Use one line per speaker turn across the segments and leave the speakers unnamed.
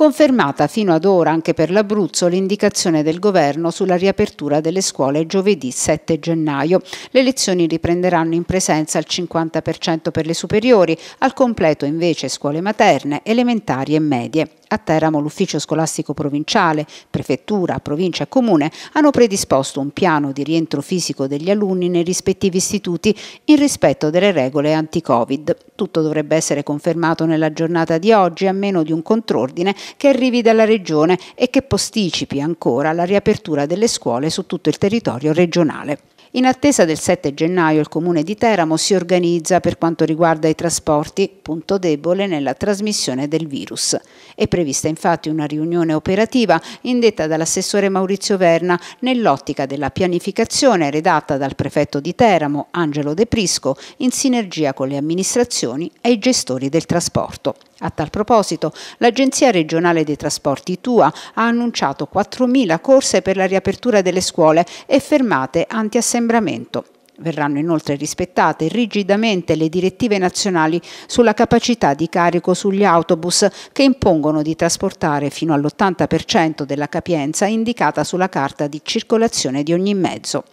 confermata fino ad ora anche per l'Abruzzo l'indicazione del governo sulla riapertura delle scuole giovedì 7 gennaio. Le lezioni riprenderanno in presenza al 50% per le superiori, al completo invece scuole materne, elementari e medie. A Teramo l'ufficio scolastico provinciale, prefettura, provincia e comune hanno predisposto un piano di rientro fisico degli alunni nei rispettivi istituti in rispetto delle regole anti-Covid. Tutto dovrebbe essere confermato nella giornata di oggi a meno di un contrordine che arrivi dalla regione e che posticipi ancora la riapertura delle scuole su tutto il territorio regionale. In attesa del 7 gennaio il comune di Teramo si organizza per quanto riguarda i trasporti, punto debole nella trasmissione del virus. È prevista infatti una riunione operativa indetta dall'assessore Maurizio Verna nell'ottica della pianificazione redatta dal prefetto di Teramo Angelo De Prisco in sinergia con le amministrazioni e i gestori del trasporto. A tal proposito, l'Agenzia regionale dei trasporti TUA ha annunciato 4.000 corse per la riapertura delle scuole e fermate antiassemblea assembramento. Verranno inoltre rispettate rigidamente le direttive nazionali sulla capacità di carico sugli autobus che impongono di trasportare fino all'80% della capienza indicata sulla carta di circolazione di ogni mezzo.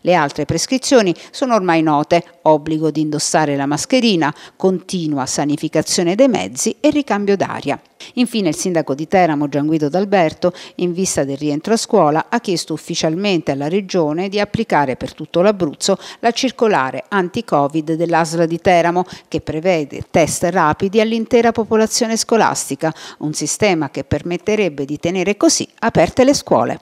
Le altre prescrizioni sono ormai note, obbligo di indossare la mascherina, continua sanificazione dei mezzi e ricambio d'aria. Infine il sindaco di Teramo Gianguido D'Alberto, in vista del rientro a scuola, ha chiesto ufficialmente alla Regione di applicare per tutto l'Abruzzo la circolare anti-Covid dell'ASLA di Teramo, che prevede test rapidi all'intera popolazione scolastica, un sistema che permetterebbe di tenere così aperte le scuole.